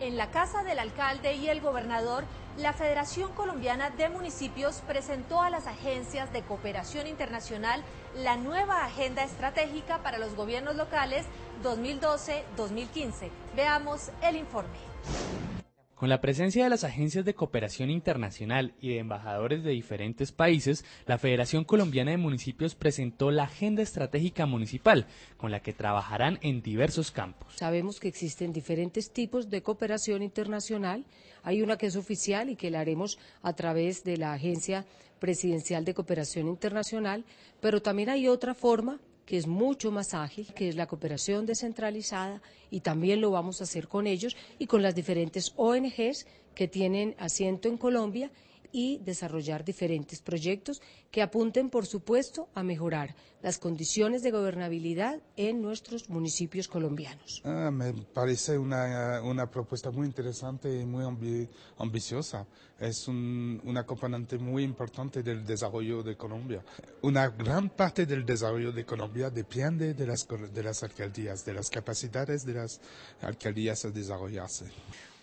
en la casa del alcalde y el gobernador, la Federación Colombiana de Municipios presentó a las agencias de cooperación internacional la nueva agenda estratégica para los gobiernos locales 2012-2015. Veamos el informe. Con la presencia de las agencias de cooperación internacional y de embajadores de diferentes países, la Federación Colombiana de Municipios presentó la Agenda Estratégica Municipal, con la que trabajarán en diversos campos. Sabemos que existen diferentes tipos de cooperación internacional. Hay una que es oficial y que la haremos a través de la Agencia Presidencial de Cooperación Internacional, pero también hay otra forma que es mucho más ágil, que es la cooperación descentralizada y también lo vamos a hacer con ellos y con las diferentes ONGs que tienen asiento en Colombia y desarrollar diferentes proyectos que apunten, por supuesto, a mejorar las condiciones de gobernabilidad en nuestros municipios colombianos. Ah, me parece una, una, propuesta muy interesante y muy ambiciosa. Es una componente muy importante del desarrollo de Colombia. Una gran parte del desarrollo de Colombia depende de las, de las alcaldías, de las capacidades de las alcaldías a desarrollarse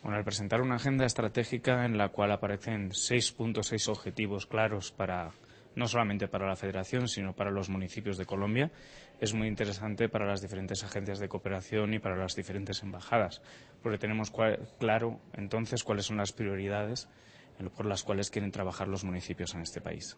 al presentar una agenda estratégica en la cual aparecen 6.6 objetivos claros para no solamente para la Federación, sino para los municipios de Colombia. Es muy interesante para las diferentes agencias de cooperación y para las diferentes embajadas, porque tenemos claro entonces cuáles son las prioridades por las cuales quieren trabajar los municipios en este país.